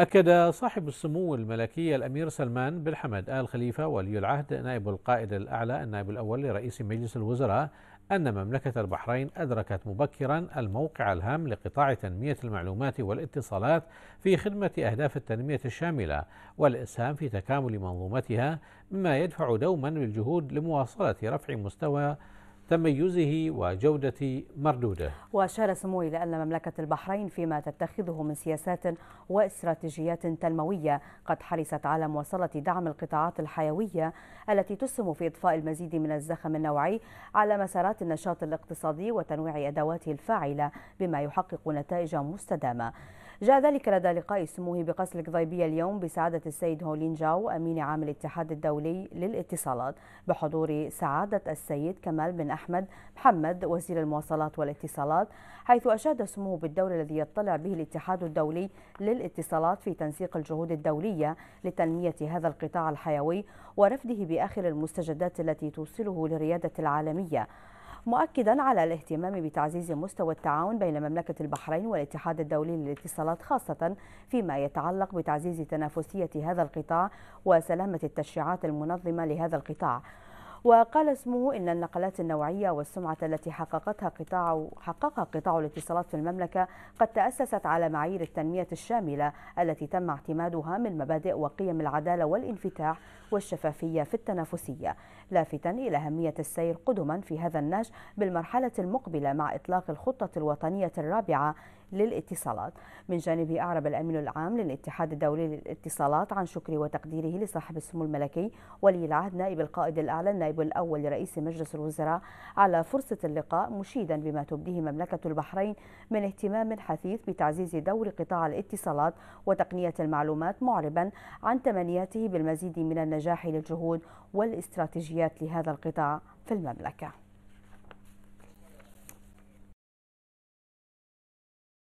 أكد صاحب السمو الملكي الأمير سلمان بن حمد آل خليفة ولي العهد نائب القائد الأعلى النائب الأول لرئيس مجلس الوزراء أن مملكة البحرين أدركت مبكرا الموقع الهام لقطاع تنمية المعلومات والاتصالات في خدمة أهداف التنمية الشاملة والإسهام في تكامل منظومتها مما يدفع دوما للجهود لمواصلة رفع مستوى تميزه وجودة مردوده وأشار سمو إلى أن مملكة البحرين فيما تتخذه من سياسات واستراتيجيات تنموية قد حرصت على مواصلة دعم القطاعات الحيوية التي تسهم في إضفاء المزيد من الزخم النوعي على مسارات النشاط الاقتصادي وتنويع أدواته الفاعلة بما يحقق نتائج مستدامة جاء ذلك لدى لقاء سموه بقصر القضيبية اليوم بسعادة السيد هولين جاو أمين عام الاتحاد الدولي للاتصالات بحضور سعادة السيد كمال بن أحمد محمد وزير المواصلات والاتصالات حيث أشاد سموه بالدور الذي يطلع به الاتحاد الدولي للاتصالات في تنسيق الجهود الدولية لتنمية هذا القطاع الحيوي ورفده بآخر المستجدات التي توصله للريادة العالمية مؤكدا على الاهتمام بتعزيز مستوى التعاون بين مملكة البحرين والاتحاد الدولي للاتصالات خاصة فيما يتعلق بتعزيز تنافسية هذا القطاع وسلامة التشريعات المنظمة لهذا القطاع وقال اسمه إن النقلات النوعية والسمعة التي حققتها قطاع حققها قطاع الاتصالات في المملكة قد تأسست على معايير التنمية الشاملة التي تم اعتمادها من مبادئ وقيم العدالة والانفتاح والشفافية في التنافسية لافتا إلى أهمية السير قدما في هذا النهج بالمرحلة المقبلة مع إطلاق الخطة الوطنية الرابعة للاتصالات من جانبه أعرب الأمين العام للاتحاد الدولي للاتصالات عن شكره وتقديره لصاحب السمو الملكي ولي العهد نائب القائد الأعلى النائب الأول لرئيس مجلس الوزراء على فرصة اللقاء مشيدا بما تبديه مملكة البحرين من اهتمام حثيث بتعزيز دور قطاع الاتصالات وتقنية المعلومات معربا عن تمنياته بالمزيد من النجاح للجهود والاستراتيجيات لهذا القطاع في المملكه